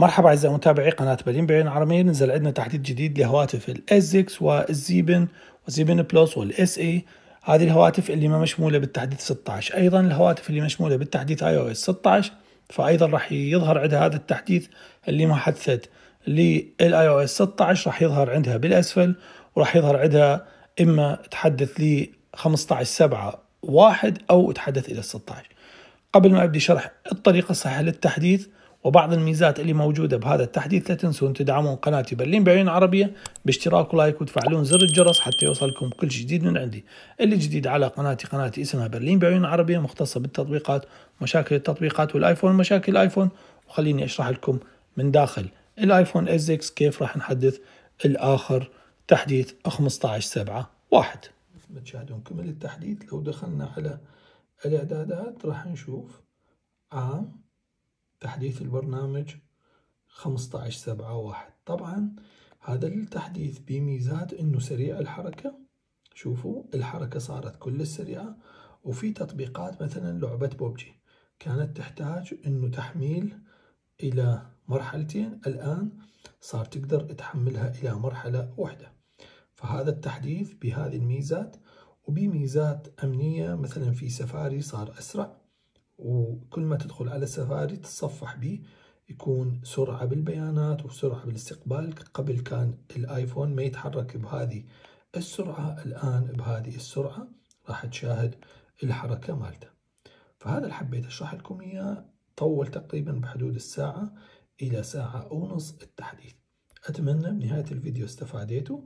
مرحبا أعزائي متابعي قناة بلين بعين عربية نزل عندنا تحديث جديد لهواتف الاس 6 والزيبن والزيبن بلس والاس اي هذه الهواتف اللي ما مشمولة بالتحديث 16 أيضا الهواتف اللي مشمولة بالتحديث اي او اس 16 فأيضا راح يظهر عندها هذا التحديث اللي ما حدثت للاي او اس 16 راح يظهر عندها بالأسفل وراح يظهر عندها إما تحدث ل 15 7 1 أو تحدث إلى 16 قبل ما أبدي شرح الطريقة الصحيحة للتحديث وبعض الميزات اللي موجودة بهذا التحديث لا تنسون تدعمون قناتي برلين بعيون عربية باشتراك ولايك وتفعلون زر الجرس حتى يوصلكم كل جديد من عندي اللي جديد على قناتي قناتي اسمها برلين بعيون عربية مختصة بالتطبيقات مشاكل التطبيقات والايفون مشاكل الايفون وخليني اشرح لكم من داخل الايفون اس اكس كيف راح نحدث الاخر تحديث 15 7 1 تشاهدون كمل التحديث لو دخلنا على الاعدادات راح نشوف عام تحديث البرنامج 15.7.1 طبعا هذا التحديث بميزات انه سريع الحركة شوفوا الحركة صارت كل السريعة وفي تطبيقات مثلا لعبة بوبجي كانت تحتاج انه تحميل الى مرحلتين الان صار تقدر تحملها الى مرحلة واحدة فهذا التحديث بهذه الميزات وبميزات امنية مثلا في سفاري صار اسرع وكل ما تدخل على سفاري تتصفح به يكون سرعة بالبيانات وسرعة بالاستقبال قبل كان الآيفون ما يتحرك بهذه السرعة الآن بهذه السرعة راح تشاهد الحركة مالته فهذا اللي حبيت أشرح لكم إياه طول تقريبا بحدود الساعة إلى ساعة ونص التحديث أتمنى بنهاية الفيديو استفاديتوا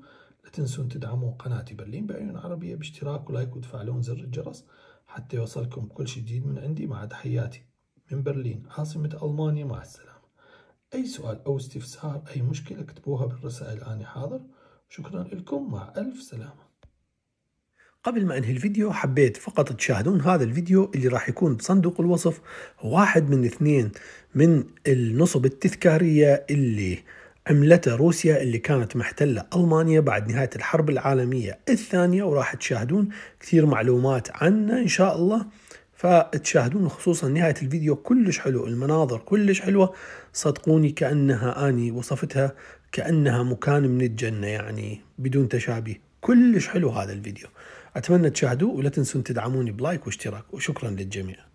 لا تنسون تدعموا قناتي برلين بعيون عربية باشتراك ولايك وتفعلون زر الجرس حتى يوصلكم كل جديد من عندي مع تحياتي من برلين عاصمة ألمانيا مع السلامة أي سؤال أو استفسار أي مشكلة اكتبوها بالرسائل أنا حاضر شكرا لكم مع ألف سلامة قبل ما انهي الفيديو حبيت فقط تشاهدون هذا الفيديو اللي راح يكون بصندوق الوصف واحد من اثنين من النصب التذكارية اللي عملتها روسيا اللي كانت محتلة ألمانيا بعد نهاية الحرب العالمية الثانية وراح تشاهدون كثير معلومات عنه إن شاء الله فتشاهدون خصوصا نهاية الفيديو كلش حلو المناظر كلش حلوة صدقوني كأنها أني وصفتها كأنها مكان من الجنة يعني بدون تشابه كلش حلو هذا الفيديو أتمنى تشاهدوه ولا تنسون تدعموني بلايك واشتراك وشكرا للجميع